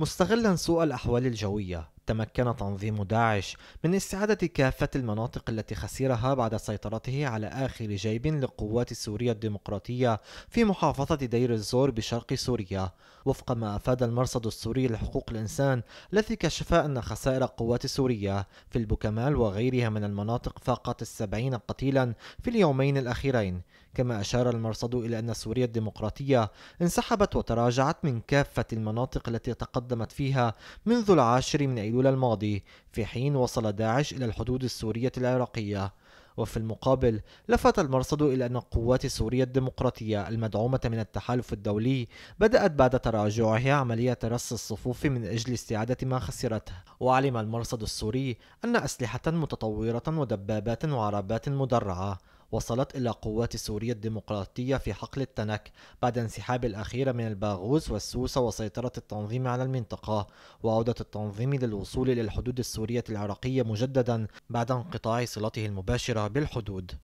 مستغلا سوء الأحوال الجوية تمكن تنظيم داعش من استعادة كافة المناطق التي خسرها بعد سيطرته على آخر جيب للقوات السورية الديمقراطية في محافظة دير الزور بشرق سوريا وفق ما أفاد المرصد السوري لحقوق الإنسان الذي كشف أن خسائر القوات السورية في البوكمال وغيرها من المناطق فاقت السبعين قتيلا في اليومين الأخيرين كما أشار المرصد إلى أن سوريا الديمقراطية انسحبت وتراجعت من كافة المناطق التي تقدمت فيها منذ العاشر من أيلول أيلول الماضي في حين وصل داعش إلى الحدود السورية العراقية وفي المقابل لفت المرصد إلى أن قوات سوريا الديمقراطية المدعومة من التحالف الدولي بدأت بعد تراجعها عملية رص الصفوف من أجل استعادة ما خسرته وعلم المرصد السوري أن أسلحة متطورة ودبابات وعربات مدرعة وصلت إلى قوات سوريا الديمقراطية في حقل التنك بعد انسحاب الأخير من الباغوس والسوسة وسيطرة التنظيم على المنطقة وعودة التنظيم للوصول إلى الحدود السورية العراقية مجددا بعد انقطاع صلته المباشرة بالحدود